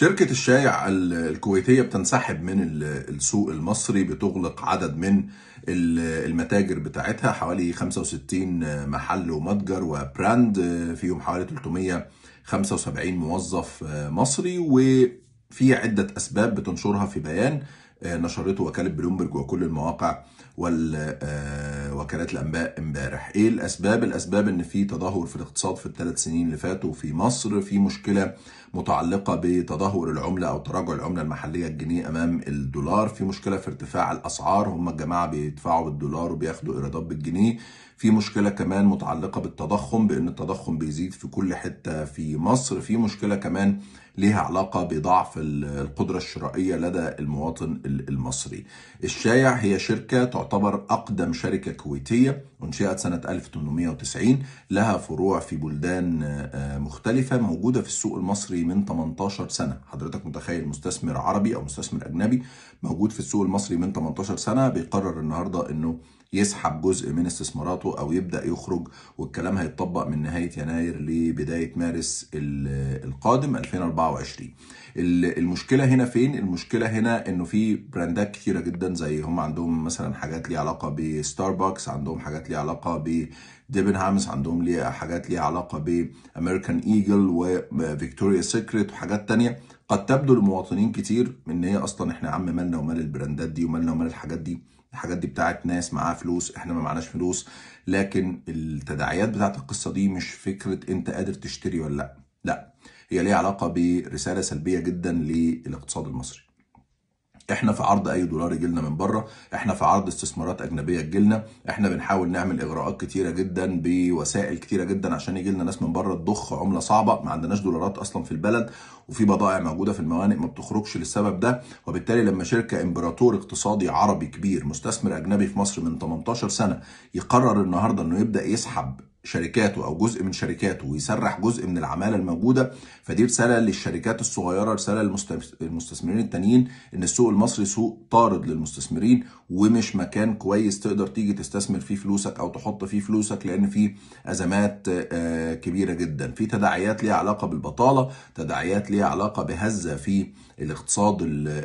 شركة الشايع الكويتية بتنسحب من السوق المصري بتغلق عدد من المتاجر بتاعتها حوالي 65 محل ومتجر وبراند فيهم حوالي 375 موظف مصري وفي عدة أسباب بتنشرها في بيان آه، نشرته وكاله بلومبرج وكل المواقع آه، وكالات الانباء امبارح ايه الاسباب الاسباب ان في تدهور في الاقتصاد في الثلاث سنين اللي فاتوا في مصر في مشكله متعلقه بتدهور العمله او تراجع العمله المحليه الجنيه امام الدولار في مشكله في ارتفاع الاسعار هم الجماعه بيدفعوا بالدولار وبياخدوا ايرادات بالجنيه في مشكلة كمان متعلقة بالتضخم بأن التضخم بيزيد في كل حتة في مصر في مشكلة كمان ليها علاقة بضعف القدرة الشرائية لدى المواطن المصري الشايع هي شركة تعتبر أقدم شركة كويتية أنشئت سنة 1890 لها فروع في بلدان آه، آه، مختلفة موجودة في السوق المصري من 18 سنة حضرتك متخيل مستثمر عربي أو مستثمر أجنبي موجود في السوق المصري من 18 سنة بيقرر النهاردة أنه يسحب جزء من استثماراته او يبدا يخرج والكلام هيتطبق من نهايه يناير لبدايه مارس القادم 2024 المشكله هنا فين المشكله هنا انه في براندات كتيره جدا زي هم عندهم مثلا حاجات ليها علاقه بستاربكس عندهم حاجات ليها علاقه ب ديبن هامس عندهم ليه حاجات ليها علاقه بامريكان ايجل وفيكتوريا سيكريت وحاجات تانية قد تبدو لمواطنين كتير ان هي اصلا احنا يا عم مالنا ومال البراندات دي ومالنا ومال الحاجات دي الحاجات دي بتاعت ناس معاها فلوس احنا ما معناش فلوس لكن التداعيات بتاعت القصه دي مش فكره انت قادر تشتري ولا لا لا هي ليها علاقه برساله سلبيه جدا للاقتصاد المصري احنا في عرض اي دولار يجي من بره احنا في عرض استثمارات اجنبيه لنا احنا بنحاول نعمل اغراءات كتيره جدا بوسائل كتيره جدا عشان يجي لنا ناس من بره تضخ عمله صعبه ما عندناش دولارات اصلا في البلد وفي بضائع موجوده في الموانئ ما بتخرجش للسبب ده وبالتالي لما شركه امبراطور اقتصادي عربي كبير مستثمر اجنبي في مصر من 18 سنه يقرر النهارده انه يبدا يسحب شركاته او جزء من شركاته ويسرح جزء من العماله الموجوده فدي رساله للشركات الصغيره رساله للمستثمرين التانيين ان السوق المصري سوق طارد للمستثمرين ومش مكان كويس تقدر تيجي تستثمر فيه فلوسك او تحط فيه فلوسك لان فيه ازمات آه، كبيره جدا في تداعيات ليها علاقه بالبطاله تداعيات ليها علاقه بهزه في الاقتصاد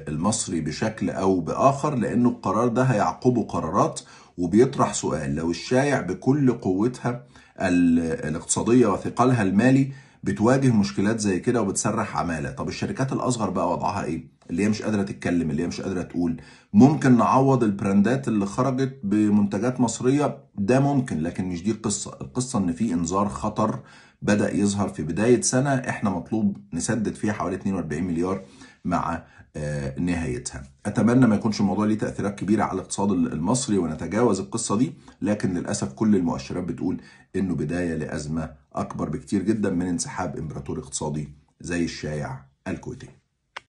المصري بشكل او باخر لانه القرار ده هيعقبه قرارات وبيطرح سؤال لو الشايع بكل قوتها الاقتصادية وثقلها المالي بتواجه مشكلات زي كده وبتسرح عمالة طب الشركات الأصغر بقى وضعها إيه؟ اللي هي مش قادرة تتكلم اللي هي مش قادرة تقول ممكن نعوض البراندات اللي خرجت بمنتجات مصرية ده ممكن لكن مش دي القصة القصة إن في إنذار خطر بدأ يظهر في بداية سنة إحنا مطلوب نسدد فيها حوالي 42 مليار مع آه، نهايتها اتمنى ما يكونش الموضوع ليه تاثيرات كبيره على الاقتصاد المصري ونتجاوز القصه دي لكن للاسف كل المؤشرات بتقول انه بدايه لازمه اكبر بكتير جدا من انسحاب امبراطور اقتصادي زي الشايع الكويتي